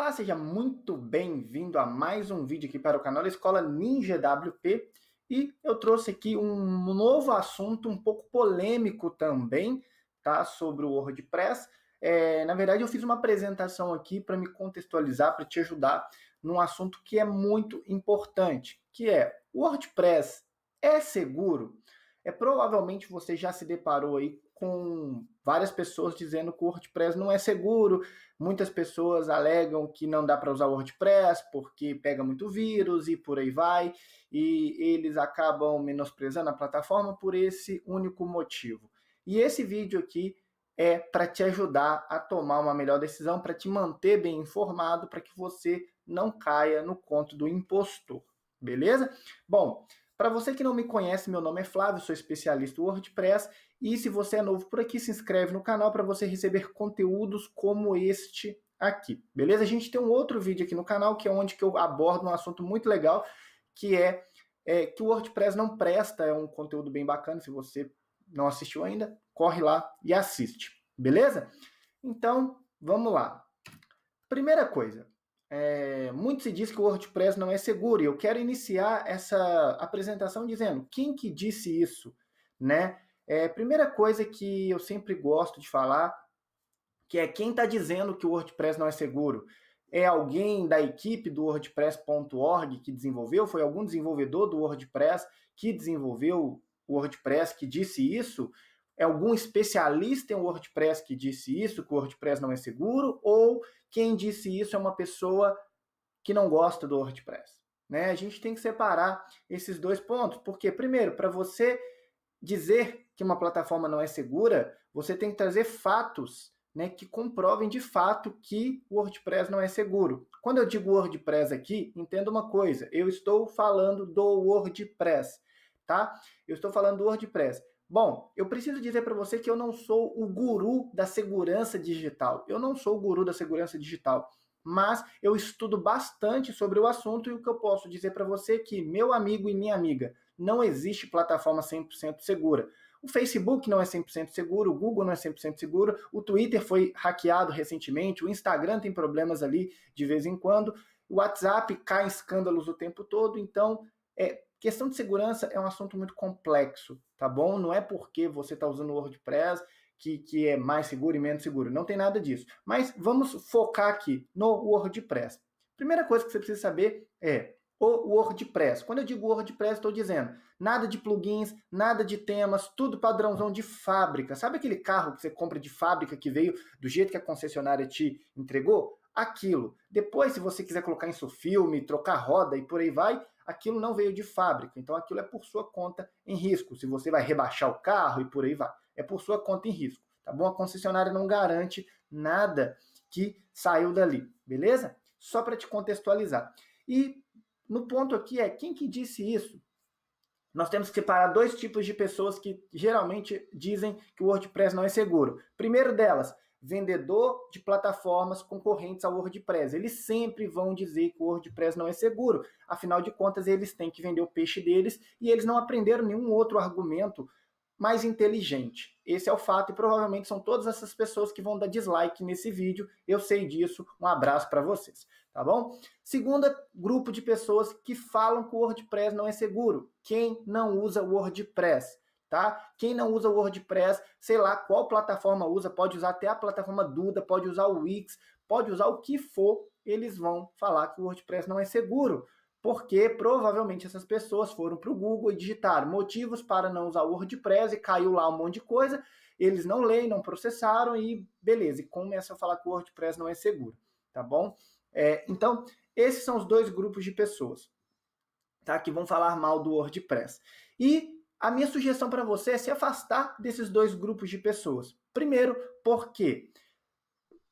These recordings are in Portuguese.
Olá, seja muito bem-vindo a mais um vídeo aqui para o canal Escola Ninja WP e eu trouxe aqui um novo assunto um pouco polêmico também, tá? Sobre o WordPress. É, na verdade, eu fiz uma apresentação aqui para me contextualizar, para te ajudar num assunto que é muito importante, que é o WordPress é seguro? É provavelmente você já se deparou aí com várias pessoas dizendo que o WordPress não é seguro. Muitas pessoas alegam que não dá para usar o WordPress porque pega muito vírus e por aí vai, e eles acabam menosprezando a plataforma por esse único motivo. E esse vídeo aqui é para te ajudar a tomar uma melhor decisão, para te manter bem informado, para que você não caia no conto do impostor, beleza? Bom, para você que não me conhece, meu nome é Flávio, sou especialista WordPress e se você é novo por aqui, se inscreve no canal para você receber conteúdos como este aqui. Beleza? A gente tem um outro vídeo aqui no canal que é onde que eu abordo um assunto muito legal, que é, é que o WordPress não presta, é um conteúdo bem bacana, se você não assistiu ainda, corre lá e assiste. Beleza? Então, vamos lá. Primeira coisa, é, muito se diz que o WordPress não é seguro, e eu quero iniciar essa apresentação dizendo quem que disse isso, né? É, primeira coisa que eu sempre gosto de falar, que é quem está dizendo que o WordPress não é seguro. É alguém da equipe do WordPress.org que desenvolveu? Foi algum desenvolvedor do WordPress que desenvolveu o WordPress que disse isso? é algum especialista em WordPress que disse isso, que o WordPress não é seguro, ou quem disse isso é uma pessoa que não gosta do WordPress. Né? A gente tem que separar esses dois pontos, porque, primeiro, para você dizer que uma plataforma não é segura, você tem que trazer fatos né, que comprovem de fato que o WordPress não é seguro. Quando eu digo WordPress aqui, entenda uma coisa: eu estou falando do WordPress, tá? Eu estou falando do WordPress. Bom, eu preciso dizer para você que eu não sou o guru da segurança digital. Eu não sou o guru da segurança digital, mas eu estudo bastante sobre o assunto e o que eu posso dizer para você é que, meu amigo e minha amiga, não existe plataforma 100% segura. O Facebook não é 100% seguro, o Google não é 100% seguro, o Twitter foi hackeado recentemente, o Instagram tem problemas ali de vez em quando, o WhatsApp cai em escândalos o tempo todo, então é, Questão de segurança é um assunto muito complexo, tá bom? Não é porque você está usando o WordPress que, que é mais seguro e menos seguro. Não tem nada disso. Mas vamos focar aqui no WordPress. Primeira coisa que você precisa saber é o WordPress. Quando eu digo WordPress, estou dizendo nada de plugins, nada de temas, tudo padrãozão de fábrica. Sabe aquele carro que você compra de fábrica que veio do jeito que a concessionária te entregou? Aquilo. Depois, se você quiser colocar em seu filme, trocar roda e por aí vai, aquilo não veio de fábrica, então aquilo é por sua conta em risco. Se você vai rebaixar o carro e por aí vai, é por sua conta em risco, tá bom? A concessionária não garante nada que saiu dali, beleza? Só para te contextualizar. E no ponto aqui é quem que disse isso? Nós temos que separar dois tipos de pessoas que geralmente dizem que o WordPress não é seguro. Primeiro delas, vendedor de plataformas concorrentes ao WordPress. Eles sempre vão dizer que o WordPress não é seguro. Afinal de contas, eles têm que vender o peixe deles e eles não aprenderam nenhum outro argumento mais inteligente. Esse é o fato e provavelmente são todas essas pessoas que vão dar dislike nesse vídeo. Eu sei disso. Um abraço para vocês, tá bom? Segunda grupo de pessoas que falam que o WordPress não é seguro. Quem não usa o WordPress? tá? Quem não usa o WordPress, sei lá qual plataforma usa, pode usar até a plataforma Duda, pode usar o Wix, pode usar o que for, eles vão falar que o WordPress não é seguro, porque provavelmente essas pessoas foram para o Google e digitaram motivos para não usar o WordPress e caiu lá um monte de coisa, eles não leem, não processaram e beleza, e começam a falar que o WordPress não é seguro, tá bom? É, então, esses são os dois grupos de pessoas, tá? Que vão falar mal do WordPress. E a minha sugestão para você é se afastar desses dois grupos de pessoas. Primeiro, porque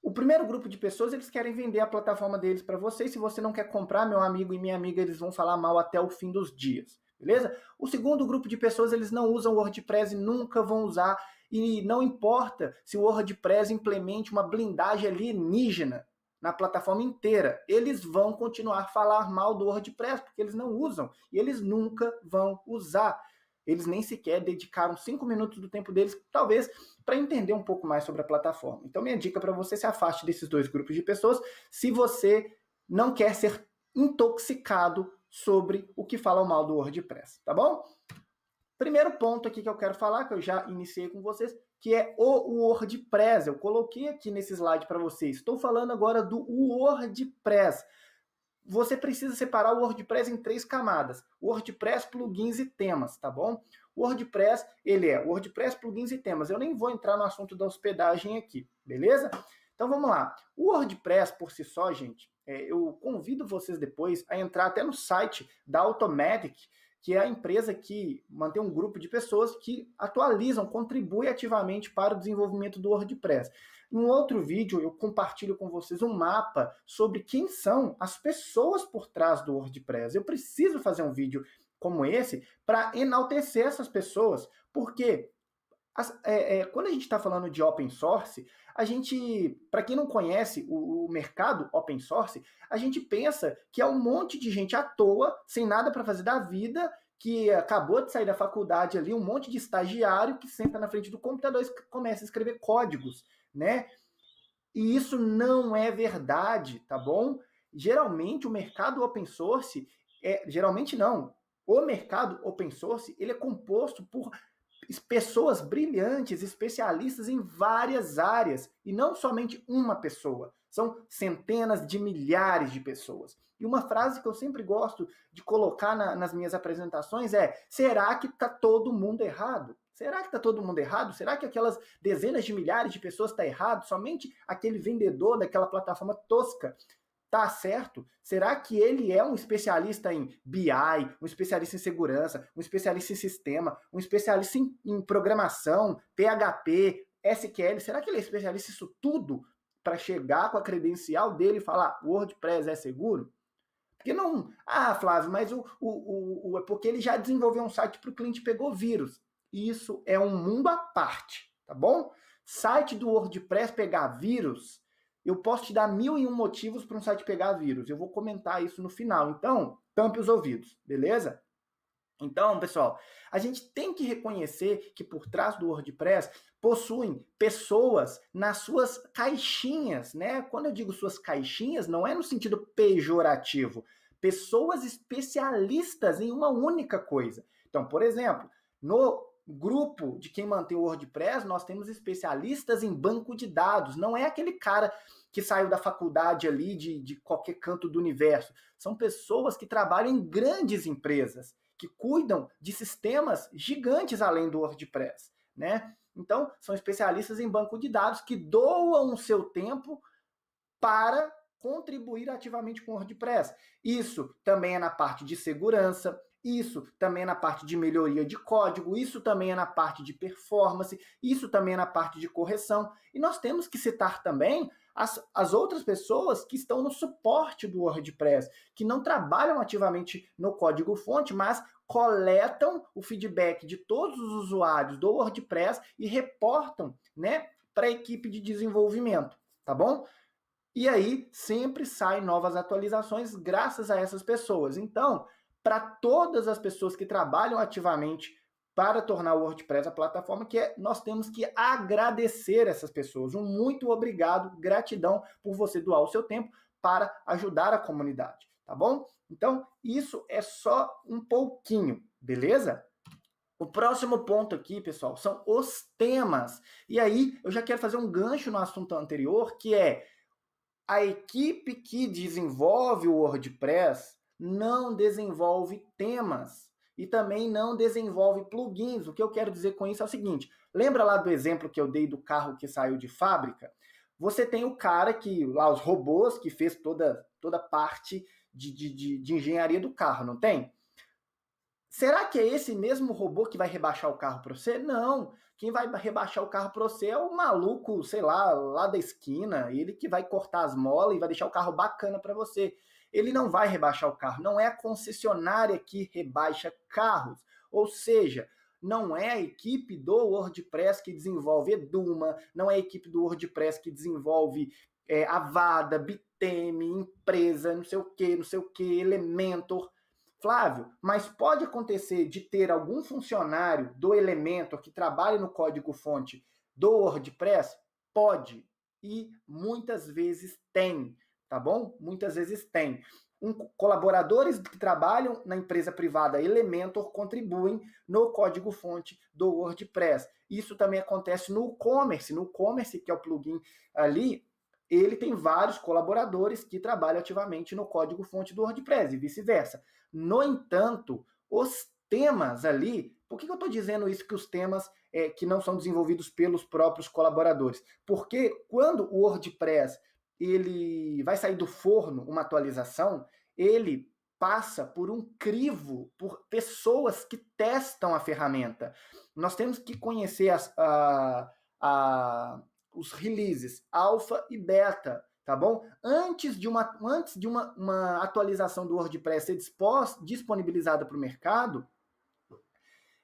o primeiro grupo de pessoas eles querem vender a plataforma deles para você. E se você não quer comprar, meu amigo e minha amiga, eles vão falar mal até o fim dos dias. Beleza? O segundo grupo de pessoas, eles não usam o WordPress e nunca vão usar. E não importa se o WordPress implemente uma blindagem alienígena na plataforma inteira, eles vão continuar a falar mal do WordPress, porque eles não usam e eles nunca vão usar. Eles nem sequer dedicaram cinco minutos do tempo deles, talvez, para entender um pouco mais sobre a plataforma. Então, minha dica para você se afaste desses dois grupos de pessoas se você não quer ser intoxicado sobre o que o mal do WordPress, tá bom? Primeiro ponto aqui que eu quero falar, que eu já iniciei com vocês, que é o WordPress. Eu coloquei aqui nesse slide para vocês. Estou falando agora do WordPress você precisa separar o WordPress em três camadas: WordPress, plugins e temas, tá bom? WordPress, ele é WordPress, plugins e temas. Eu nem vou entrar no assunto da hospedagem aqui, beleza? Então vamos lá. O WordPress por si só, gente, é, eu convido vocês depois a entrar até no site da Automatic, que é a empresa que mantém um grupo de pessoas que atualizam, contribuem ativamente para o desenvolvimento do WordPress. Num outro vídeo, eu compartilho com vocês um mapa sobre quem são as pessoas por trás do WordPress. Eu preciso fazer um vídeo como esse para enaltecer essas pessoas, porque as, é, é, quando a gente está falando de open source, a gente, para quem não conhece o, o, mercado open source, a gente pensa que é um monte de gente à toa, sem nada para fazer da vida, que acabou de sair da faculdade ali, um monte de estagiário que senta na frente do computador e começa a escrever códigos né? E isso não é verdade, tá bom? Geralmente o mercado open source é, geralmente não. O mercado open source, ele é composto por pessoas brilhantes, especialistas em várias áreas e não somente uma pessoa. São centenas de milhares de pessoas. E uma frase que eu sempre gosto de colocar na, nas minhas apresentações é: será que está todo mundo errado? Será que está todo mundo errado? Será que aquelas dezenas de milhares de pessoas está errado? Somente aquele vendedor daquela plataforma tosca tá certo? Será que ele é um especialista em BI, um especialista em segurança, um especialista em sistema, um especialista em, em programação, PHP, SQL? Será que ele é especialista em isso tudo? para chegar com a credencial dele e falar WordPress é seguro? Porque não. Ah, Flávio, mas o, o, o, é porque ele já desenvolveu um site para o cliente pegou vírus. Isso é um mundo à parte, tá bom? Site do WordPress pegar vírus, eu posso te dar mil e um motivos para um site pegar vírus. Eu vou comentar isso no final. Então, tampe os ouvidos, beleza? Então, pessoal, a gente tem que reconhecer que por trás do WordPress possuem pessoas nas suas caixinhas, né? Quando eu digo suas caixinhas, não é no sentido pejorativo. Pessoas especialistas em uma única coisa. Então, por exemplo, no grupo de quem mantém o WordPress, nós temos especialistas em banco de dados. Não é aquele cara que saiu da faculdade ali de, de qualquer canto do universo. São pessoas que trabalham em grandes empresas que cuidam de sistemas gigantes além do WordPress, né? Então, são especialistas em banco de dados que doam o seu tempo para contribuir ativamente com o WordPress. Isso também é na parte de segurança, isso também é na parte de melhoria de código, isso também é na parte de performance, isso também é na parte de correção. E nós temos que citar também as, as outras pessoas que estão no suporte do WordPress, que não trabalham ativamente no código-fonte, mas coletam o feedback de todos os usuários do WordPress e reportam, né, para a equipe de desenvolvimento, tá bom? E aí sempre saem novas atualizações graças a essas pessoas. Então, para todas as pessoas que trabalham ativamente para tornar o WordPress a plataforma que é, nós temos que agradecer essas pessoas. Um muito obrigado, gratidão por você doar o seu tempo para ajudar a comunidade, tá bom? Então, isso é só um pouquinho, beleza? O próximo ponto aqui, pessoal, são os temas. E aí, eu já quero fazer um gancho no assunto anterior, que é a equipe que desenvolve o WordPress não desenvolve temas e também não desenvolve plugins. O que eu quero dizer com isso é o seguinte: lembra lá do exemplo que eu dei do carro que saiu de fábrica? Você tem o cara que, lá, os robôs, que fez toda, toda parte de, de, de, de engenharia do carro, não tem? Será que é esse mesmo robô que vai rebaixar o carro para você? Não. Quem vai rebaixar o carro para você é o maluco, sei lá, lá da esquina, ele que vai cortar as molas e vai deixar o carro bacana para você ele não vai rebaixar o carro. Não é a concessionária que rebaixa carros. Ou seja, não é a equipe do WordPress que desenvolve Eduma, não é a equipe do WordPress que desenvolve é, Avada, Biteme, empresa, não sei o que, não sei o que, Elementor. Flávio, mas pode acontecer de ter algum funcionário do Elementor que trabalhe no código-fonte do WordPress? Pode. E muitas vezes tem tá bom? Muitas vezes tem. Um, colaboradores que trabalham na empresa privada Elementor contribuem no código-fonte do WordPress. Isso também acontece no e-commerce. No e-commerce, que é o plugin ali, ele tem vários colaboradores que trabalham ativamente no código-fonte do WordPress e vice-versa. No entanto, os temas ali, por que eu estou dizendo isso que os temas é, que não são desenvolvidos pelos próprios colaboradores? Porque quando o WordPress ele vai sair do forno uma atualização, ele passa por um crivo, por pessoas que testam a ferramenta. Nós temos que conhecer as, a, a, os releases alfa e beta, tá bom? Antes de uma, antes de uma, uma atualização do WordPress ser dispos, disponibilizada para o mercado,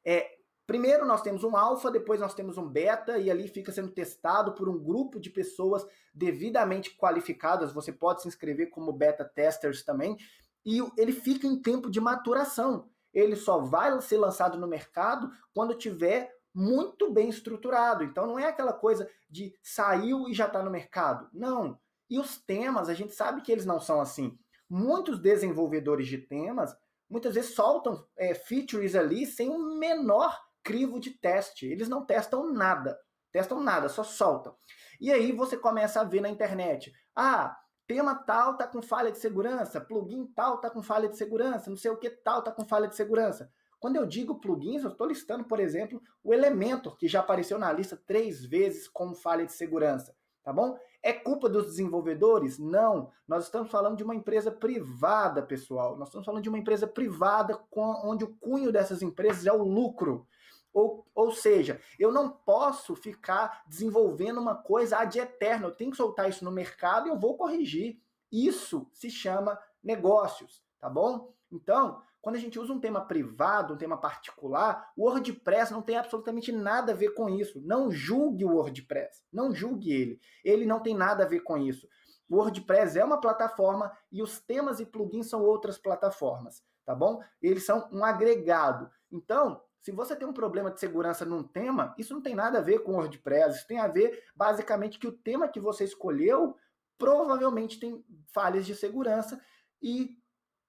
é, Primeiro nós temos um alfa, depois nós temos um beta e ali fica sendo testado por um grupo de pessoas devidamente qualificadas. Você pode se inscrever como beta testers também e ele fica em tempo de maturação. Ele só vai ser lançado no mercado quando tiver muito bem estruturado. Então não é aquela coisa de saiu e já está no mercado. Não. E os temas, a gente sabe que eles não são assim. Muitos desenvolvedores de temas muitas vezes soltam é, features ali sem o menor crivo de teste. Eles não testam nada. Testam nada, só soltam. E aí você começa a ver na internet: ah, tema tal tá com falha de segurança, plugin tal tá com falha de segurança, não sei o que tal tá com falha de segurança. Quando eu digo plugins, eu estou listando, por exemplo, o Elementor, que já apareceu na lista três vezes como falha de segurança. Tá bom? É culpa dos desenvolvedores? Não. Nós estamos falando de uma empresa privada, pessoal. Nós estamos falando de uma empresa privada com, onde o cunho dessas empresas é o lucro. Ou, ou seja, eu não posso ficar desenvolvendo uma coisa de eterno. Eu tenho que soltar isso no mercado e eu vou corrigir. Isso se chama negócios, tá bom? Então, quando a gente usa um tema privado, um tema particular, o WordPress não tem absolutamente nada a ver com isso. Não julgue o WordPress, não julgue ele. Ele não tem nada a ver com isso. O WordPress é uma plataforma e os temas e plugins são outras plataformas, tá bom? Eles são um agregado. Então, se você tem um problema de segurança num tema, isso não tem nada a ver com WordPress, isso tem a ver basicamente que o tema que você escolheu provavelmente tem falhas de segurança e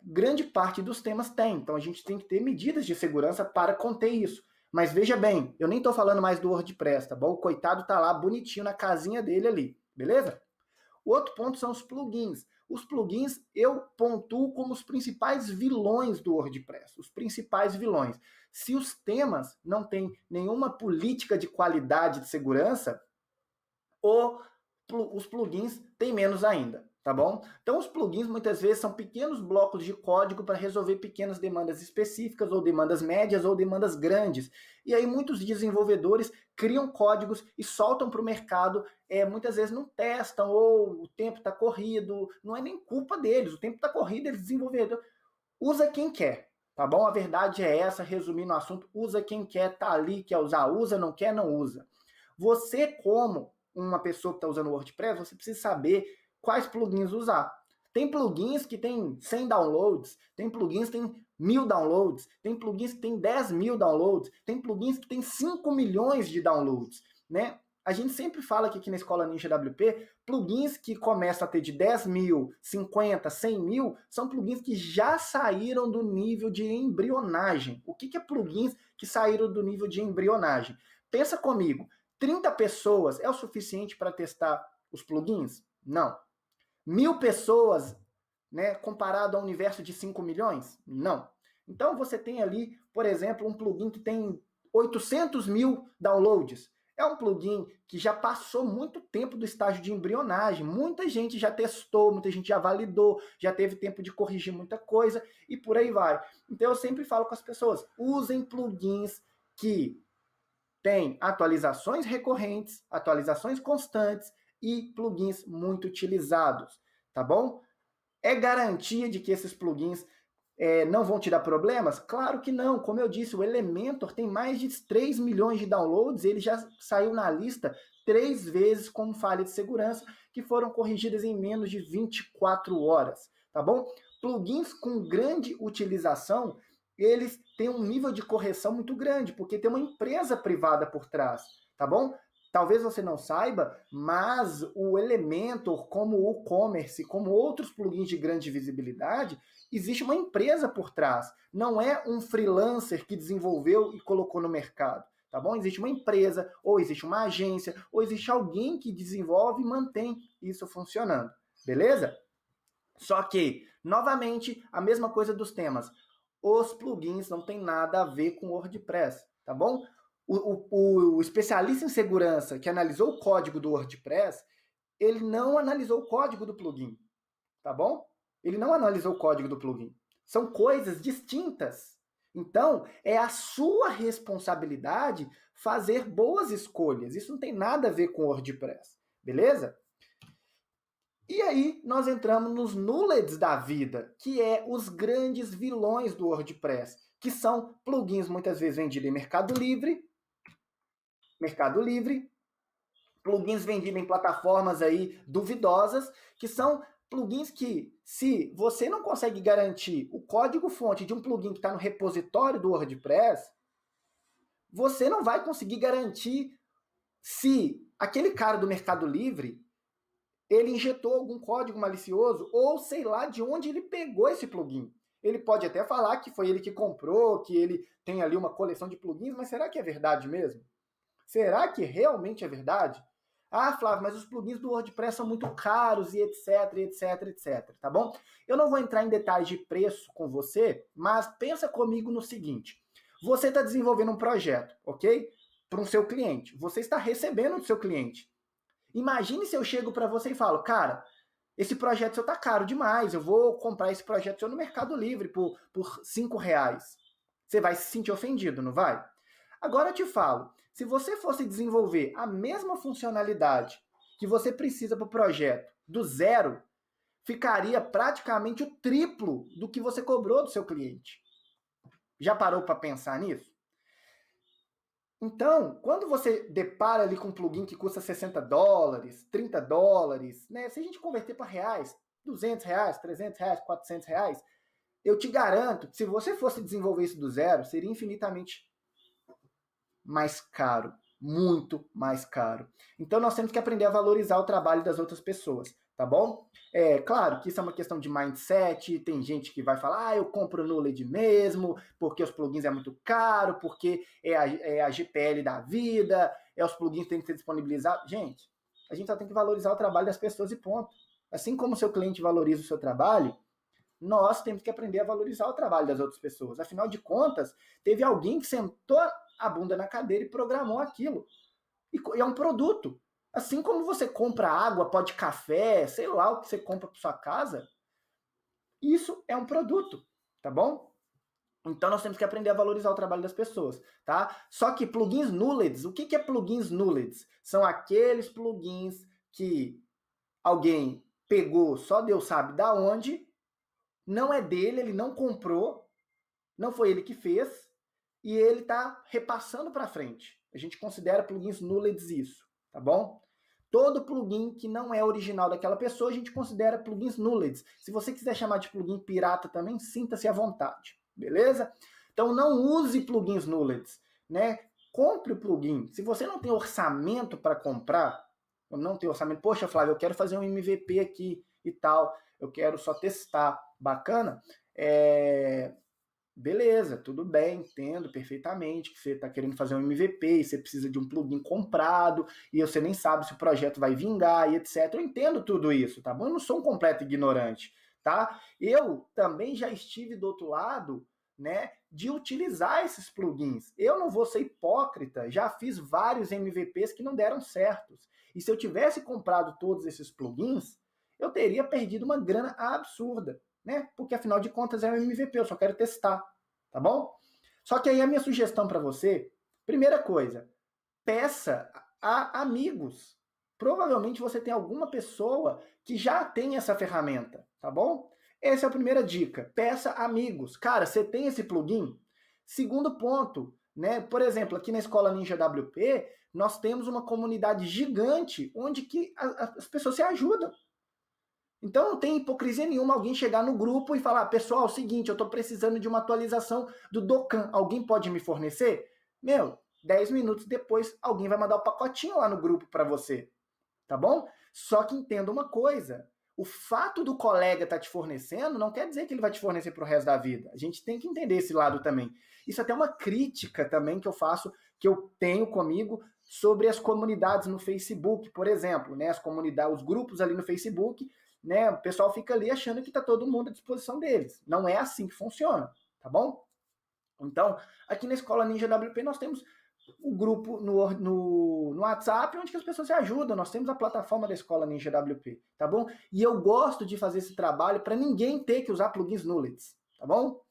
grande parte dos temas tem. Então a gente tem que ter medidas de segurança para conter isso. Mas veja bem, eu nem estou falando mais do WordPress, tá bom? O coitado tá lá bonitinho na casinha dele ali, beleza? O outro ponto são os plugins. Os plugins eu pontuo como os principais vilões do WordPress, os principais vilões. Se os temas não têm nenhuma política de qualidade de segurança, ou os plugins têm menos ainda tá bom? Então, os plugins muitas vezes são pequenos blocos de código para resolver pequenas demandas específicas, ou demandas médias, ou demandas grandes. E aí, muitos desenvolvedores criam códigos e soltam para o mercado. É, muitas vezes não testam, ou o tempo está corrido. Não é nem culpa deles, o tempo está corrido, eles desenvolvedor. Usa quem quer. Tá bom? A verdade é essa, resumindo o assunto, usa quem quer, tá ali, quer usar, usa, não quer, não usa. Você, como uma pessoa que está usando o WordPress, você precisa saber quais plugins usar. Tem plugins que tem 100 downloads, tem plugins que tem mil downloads, tem plugins que tem 10 mil downloads, tem plugins que tem 5 milhões de downloads, né? A gente sempre fala aqui, aqui na Escola Ninja WP, plugins que começam a ter de 10 mil, 50, 100 mil, são plugins que já saíram do nível de embrionagem. O que, que é plugins que saíram do nível de embrionagem? Pensa comigo, 30 pessoas é o suficiente para testar os plugins? Não mil pessoas, né, comparado a um universo de 5 milhões? Não. Então você tem ali, por exemplo, um plugin que tem 800 mil downloads. É um plugin que já passou muito tempo do estágio de embrionagem. Muita gente já testou, muita gente já validou, já teve tempo de corrigir muita coisa e por aí vai. Então eu sempre falo com as pessoas: usem plugins que têm atualizações recorrentes, atualizações constantes e plugins muito utilizados, tá bom? É garantia de que esses plugins é, não vão te dar problemas? Claro que não. Como eu disse, o Elementor tem mais de 3 milhões de downloads, ele já saiu na lista três vezes como falha de segurança, que foram corrigidas em menos de 24 horas, tá bom? Plugins com grande utilização, eles têm um nível de correção muito grande, porque tem uma empresa privada por trás, tá bom? Talvez você não saiba, mas o Elementor, como o e-commerce, como outros plugins de grande visibilidade, existe uma empresa por trás. Não é um freelancer que desenvolveu e colocou no mercado, tá bom? Existe uma empresa, ou existe uma agência, ou existe alguém que desenvolve e mantém isso funcionando, beleza? Só que, novamente, a mesma coisa dos temas. Os plugins não tem nada a ver com WordPress, tá bom? o, o, o, especialista em segurança que analisou o código do WordPress, ele não analisou o código do plugin, tá bom? Ele não analisou o código do plugin. São coisas distintas. Então, é a sua responsabilidade fazer boas escolhas. Isso não tem nada a ver com WordPress, beleza? E aí nós entramos nos nulleds da vida, que é os grandes vilões do WordPress, que são plugins muitas vezes vendidos em Mercado Livre, Mercado Livre, plugins vendidos em plataformas aí duvidosas, que são plugins que, se você não consegue garantir o código-fonte de um plugin que está no repositório do WordPress, você não vai conseguir garantir se aquele cara do Mercado Livre ele injetou algum código malicioso ou sei lá de onde ele pegou esse plugin. Ele pode até falar que foi ele que comprou, que ele tem ali uma coleção de plugins, mas será que é verdade mesmo? Será que realmente é verdade? Ah, Flávio, mas os plugins do WordPress são muito caros e etc, etc, etc, tá bom? Eu não vou entrar em detalhes de preço com você, mas pensa comigo no seguinte: você está desenvolvendo um projeto, ok? Para um seu cliente. Você está recebendo do seu cliente. Imagine se eu chego para você e falo, cara, esse projeto seu está caro demais, eu vou comprar esse projeto seu no Mercado Livre por, por cinco reais. Você vai se sentir ofendido, não vai? Agora eu te falo, se você fosse desenvolver a mesma funcionalidade que você precisa para o projeto do zero, ficaria praticamente o triplo do que você cobrou do seu cliente. Já parou para pensar nisso? Então, quando você depara ali com um plugin que custa 60 dólares, 30 dólares, né? Se a gente converter para reais, 200 reais, 300 reais, 400 reais, eu te garanto que se você fosse desenvolver isso do zero, seria infinitamente mais caro, muito mais caro. Então nós temos que aprender a valorizar o trabalho das outras pessoas, tá bom? É claro que isso é uma questão de mindset, tem gente que vai falar, ah, eu compro no LED mesmo, porque os plugins é muito caro, porque é a, é a GPL da vida, é os plugins que tem que ser disponibilizados. Gente, a gente só tem que valorizar o trabalho das pessoas e ponto. Assim como o seu cliente valoriza o seu trabalho, nós temos que aprender a valorizar o trabalho das outras pessoas. Afinal de contas, teve alguém que sentou a bunda na cadeira e programou aquilo. E, é um produto. Assim como você compra água, pode café, sei lá o que você compra para sua casa, isso é um produto, tá bom? Então nós temos que aprender a valorizar o trabalho das pessoas, tá? Só que plugins nulleds, o que, que é plugins nulleds? São aqueles plugins que alguém pegou, só Deus sabe da onde, não é dele, ele não comprou, não foi ele que fez, e ele está repassando para frente. A gente considera plugins nulleds isso, tá bom? Todo plugin que não é original daquela pessoa, a gente considera plugins nulleds. Se você quiser chamar de plugin pirata também, sinta-se à vontade, beleza? Então não use plugins nulleds, né? Compre o plugin. Se você não tem orçamento para comprar, ou não tem orçamento, poxa, Flávio, eu quero fazer um MVP aqui e tal, eu quero só testar, bacana, é, Beleza, tudo bem, entendo perfeitamente que você está querendo fazer um MVP e você precisa de um plugin comprado e você nem sabe se o projeto vai vingar e etc. Eu entendo tudo isso, tá bom? Eu não sou um completo ignorante, tá? Eu também já estive do outro lado, né, de utilizar esses plugins. Eu não vou ser hipócrita, já fiz vários MVPs que não deram certos. E se eu tivesse comprado todos esses plugins, eu teria perdido uma grana absurda né? Porque afinal de contas é um MVP, eu só quero testar, tá bom? Só que aí a minha sugestão para você, primeira coisa, peça a amigos. Provavelmente você tem alguma pessoa que já tem essa ferramenta, tá bom? Essa é a primeira dica. Peça amigos. Cara, você tem esse plugin? Segundo ponto, né? Por exemplo, aqui na Escola Ninja WP, nós temos uma comunidade gigante onde que as pessoas se ajudam. Então não tem hipocrisia nenhuma alguém chegar no grupo e falar: pessoal, é o seguinte, eu estou precisando de uma atualização do Docan, alguém pode me fornecer? Meu, 10 minutos depois alguém vai mandar o um pacotinho lá no grupo para você. Tá bom? Só que entenda uma coisa: o fato do colega estar tá te fornecendo não quer dizer que ele vai te fornecer para o resto da vida. A gente tem que entender esse lado também. Isso é até é uma crítica também que eu faço, que eu tenho comigo sobre as comunidades no Facebook, por exemplo, né? As comunidades, os grupos ali no Facebook né? O pessoal fica ali achando que está todo mundo à disposição deles. Não é assim que funciona, tá bom? Então, aqui na Escola Ninja WP nós temos o grupo no, no, no WhatsApp, onde as pessoas se ajudam. Nós temos a plataforma da Escola Ninja WP, tá bom? E eu gosto de fazer esse trabalho para ninguém ter que usar plugins nullets, tá bom?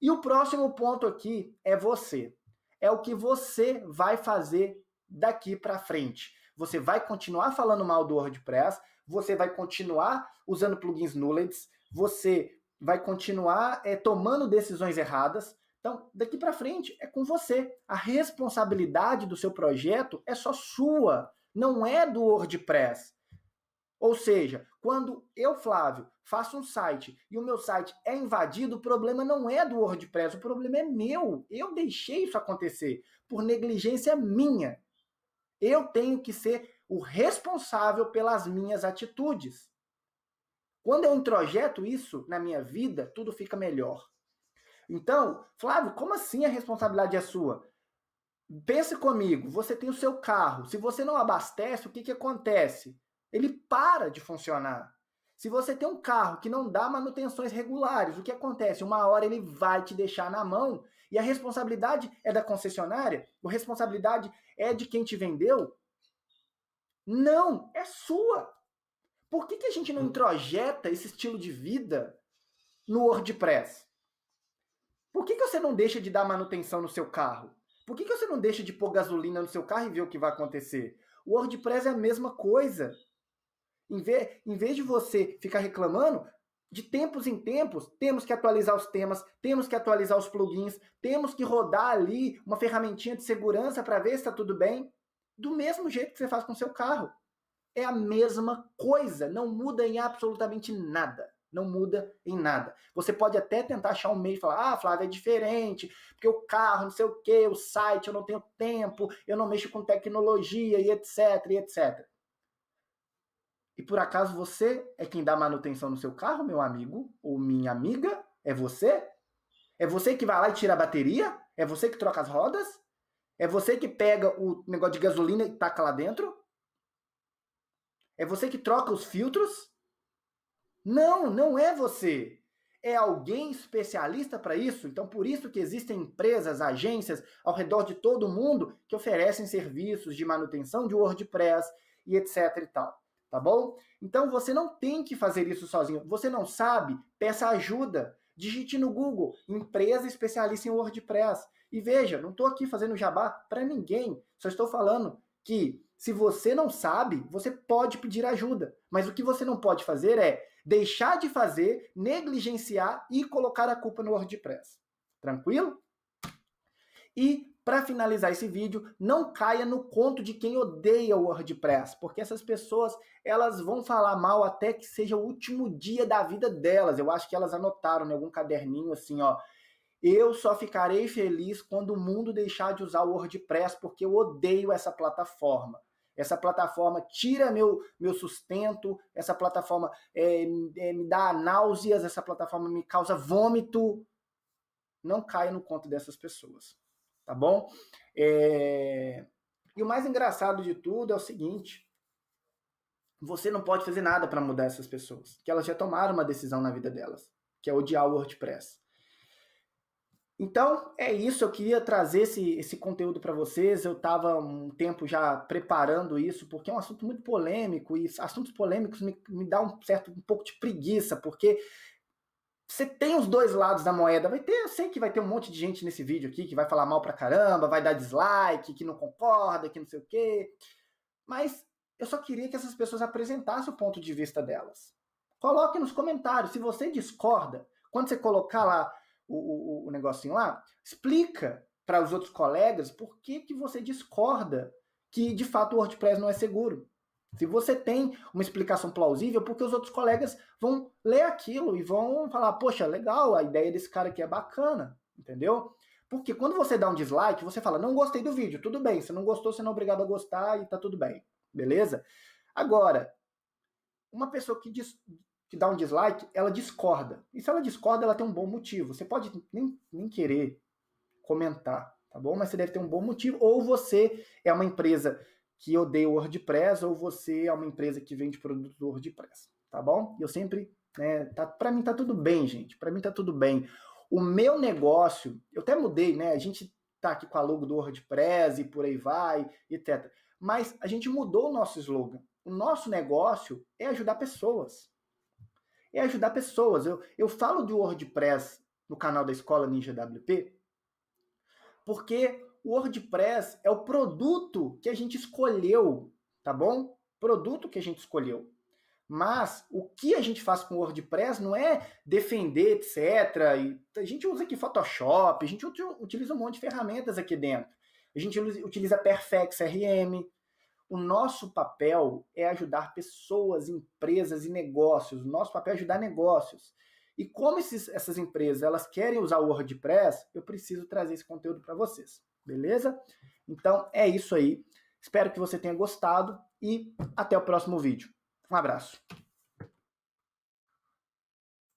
E o próximo ponto aqui é você. É o que você vai fazer daqui para frente. Você vai continuar falando mal do WordPress, você vai continuar usando plugins Nulleds, você vai continuar é, tomando decisões erradas. Então, daqui para frente é com você. A responsabilidade do seu projeto é só sua, não é do WordPress. Ou seja, quando eu, Flávio, faço um site e o meu site é invadido, o problema não é do WordPress, o problema é meu. Eu deixei isso acontecer por negligência minha. Eu tenho que ser o responsável pelas minhas atitudes. Quando eu introjeto isso na minha vida, tudo fica melhor. Então, Flávio, como assim a responsabilidade é sua? Pense comigo, você tem o seu carro. Se você não abastece, o que, que acontece? Ele para de funcionar. Se você tem um carro que não dá manutenções regulares, o que acontece? Uma hora ele vai te deixar na mão e a responsabilidade é da concessionária, a responsabilidade é de quem te vendeu, não, é sua. Por que, que a gente não hum. introjeta esse estilo de vida no WordPress? Por que, que você não deixa de dar manutenção no seu carro? Por que, que você não deixa de pôr gasolina no seu carro e ver o que vai acontecer? O WordPress é a mesma coisa. Em vez, em vez de você ficar reclamando, de tempos em tempos, temos que atualizar os temas, temos que atualizar os plugins, temos que rodar ali uma ferramentinha de segurança para ver se está tudo bem do mesmo jeito que você faz com seu carro. É a mesma coisa, não muda em absolutamente nada. Não muda em nada. Você pode até tentar achar um meio e falar: ah, Flávio, é diferente, porque o carro, não sei o quê, o site, eu não tenho tempo, eu não mexo com tecnologia e etc, e etc. E por acaso você é quem dá manutenção no seu carro, meu amigo ou minha amiga? É você? É você que vai lá e tira a bateria? É você que troca as rodas? É você que pega o negócio de gasolina e taca lá dentro? É você que troca os filtros? Não, não é você. É alguém especialista para isso. Então, por isso que existem empresas, agências ao redor de todo o mundo que oferecem serviços de manutenção de WordPress e etc e tal. Tá bom? Então, você não tem que fazer isso sozinho. Você não sabe? Peça ajuda. Digite no Google empresa especialista em WordPress e veja, não estou aqui fazendo jabá para ninguém, só estou falando que se você não sabe, você pode pedir ajuda, mas o que você não pode fazer é deixar de fazer, negligenciar e colocar a culpa no WordPress. Tranquilo? E para finalizar esse vídeo, não caia no conto de quem odeia o WordPress, porque essas pessoas, elas vão falar mal até que seja o último dia da vida delas. Eu acho que elas anotaram em algum caderninho assim, ó, eu só ficarei feliz quando o mundo deixar de usar o WordPress, porque eu odeio essa plataforma. Essa plataforma tira meu, meu sustento, essa plataforma é, é, me dá náuseas, essa plataforma me causa vômito. Não caia no conto dessas pessoas tá bom? É... E o mais engraçado de tudo é o seguinte: você não pode fazer nada para mudar essas pessoas, que elas já tomaram uma decisão na vida delas, que é odiar o WordPress. Então, é isso. Eu queria trazer esse, esse conteúdo para vocês. Eu estava um tempo já preparando isso, porque é um assunto muito polêmico, e assuntos polêmicos me, me dá um certo um pouco de preguiça, porque você tem os dois lados da moeda. Vai ter, eu sei que vai ter um monte de gente nesse vídeo aqui que vai falar mal pra caramba, vai dar dislike, que não concorda, que não sei o quê. Mas eu só queria que essas pessoas apresentassem o ponto de vista delas. Coloque nos comentários. Se você discorda, quando você colocar lá o, o, o negocinho lá, explica para os outros colegas por que, que você discorda que de fato o WordPress não é seguro. Se você tem uma explicação plausível, porque os outros colegas vão ler aquilo e vão falar: poxa, legal, a ideia desse cara aqui é bacana, entendeu? Porque quando você dá um dislike, você fala: não gostei do vídeo, tudo bem, se não gostou, você não é obrigado a gostar e tá tudo bem, beleza? Agora, uma pessoa que, diz, que dá um dislike, ela discorda. E se ela discorda, ela tem um bom motivo. Você pode nem, nem querer comentar, tá bom? Mas você deve ter um bom motivo. Ou você é uma empresa que odeia o WordPress ou você é uma empresa que vende produto do WordPress, tá bom? Eu sempre, né, tá, para mim tá tudo bem, gente, para mim tá tudo bem. O meu negócio, eu até mudei, né? A gente tá aqui com a logo do WordPress e por aí vai, etc. Mas a gente mudou o nosso slogan. O nosso negócio é ajudar pessoas. É ajudar pessoas. Eu, eu falo de WordPress no canal da Escola Ninja WP porque o WordPress é o produto que a gente escolheu, tá bom? Produto que a gente escolheu. Mas o que a gente faz com o WordPress não é defender, etc. a gente usa aqui Photoshop, a gente utiliza um monte de ferramentas aqui dentro. A gente utiliza Perfect RM. O nosso papel é ajudar pessoas, empresas e negócios. O nosso papel é ajudar negócios. E como esses, essas empresas elas querem usar o WordPress, eu preciso trazer esse conteúdo para vocês. Beleza? Então é isso aí. Espero que você tenha gostado e até o próximo vídeo. Um abraço.